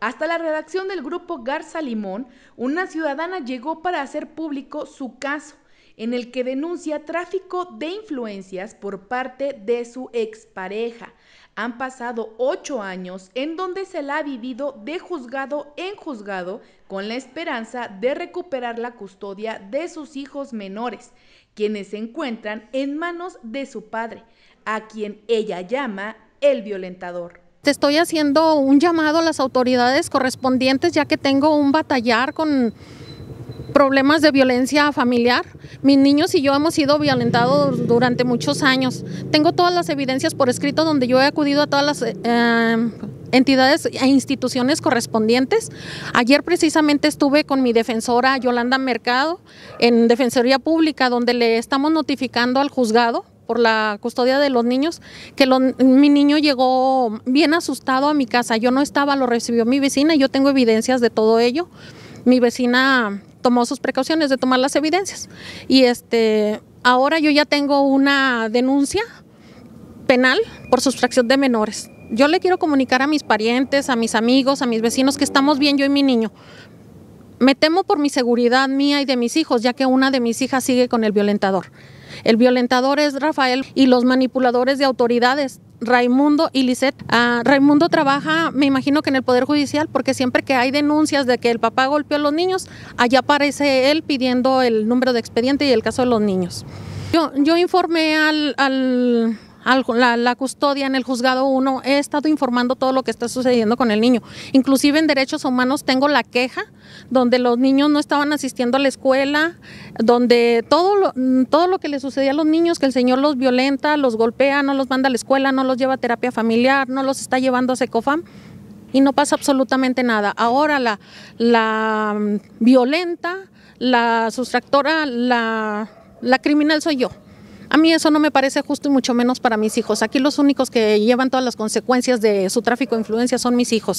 Hasta la redacción del grupo Garza Limón, una ciudadana llegó para hacer público su caso, en el que denuncia tráfico de influencias por parte de su expareja. Han pasado ocho años en donde se la ha vivido de juzgado en juzgado con la esperanza de recuperar la custodia de sus hijos menores, quienes se encuentran en manos de su padre, a quien ella llama el violentador. Te estoy haciendo un llamado a las autoridades correspondientes ya que tengo un batallar con problemas de violencia familiar. Mis niños y yo hemos sido violentados durante muchos años. Tengo todas las evidencias por escrito donde yo he acudido a todas las eh, entidades e instituciones correspondientes. Ayer precisamente estuve con mi defensora Yolanda Mercado en Defensoría Pública donde le estamos notificando al juzgado por la custodia de los niños, que mi niño llegó bien asustado a mi casa. Yo no estaba, lo recibió mi vecina, y yo tengo evidencias de todo ello. Mi vecina tomó sus precauciones de tomar las evidencias. Y este, ahora yo ya tengo una denuncia penal por sustracción de menores. Yo le quiero comunicar a mis parientes, a mis amigos, a mis vecinos que estamos bien yo y mi niño, me temo por mi seguridad mía y de mis hijos, ya que una de mis hijas sigue con el violentador. El violentador es Rafael y los manipuladores de autoridades, Raimundo y Lisette. Ah, Raimundo trabaja, me imagino que en el Poder Judicial, porque siempre que hay denuncias de que el papá golpeó a los niños, allá aparece él pidiendo el número de expediente y el caso de los niños. Yo, informé al la, custodia en el juzgado 1, he estado informando todo lo que está sucediendo con el niño. Inclusive en derechos humanos tengo la queja donde los niños no estaban asistiendo a la escuela, donde todo lo, todo lo que le sucedía a los niños, que el señor los violenta, los golpea, no los manda a la escuela, no los lleva a terapia familiar, no los está llevando a Secofam y no pasa absolutamente nada. Ahora la, la mm, violenta, la sustractora, la criminal soy yo. A mí eso no me parece justo y mucho menos para mis hijos. Aquí los únicos que llevan todas las consecuencias de su tráfico de influencia son mis hijos.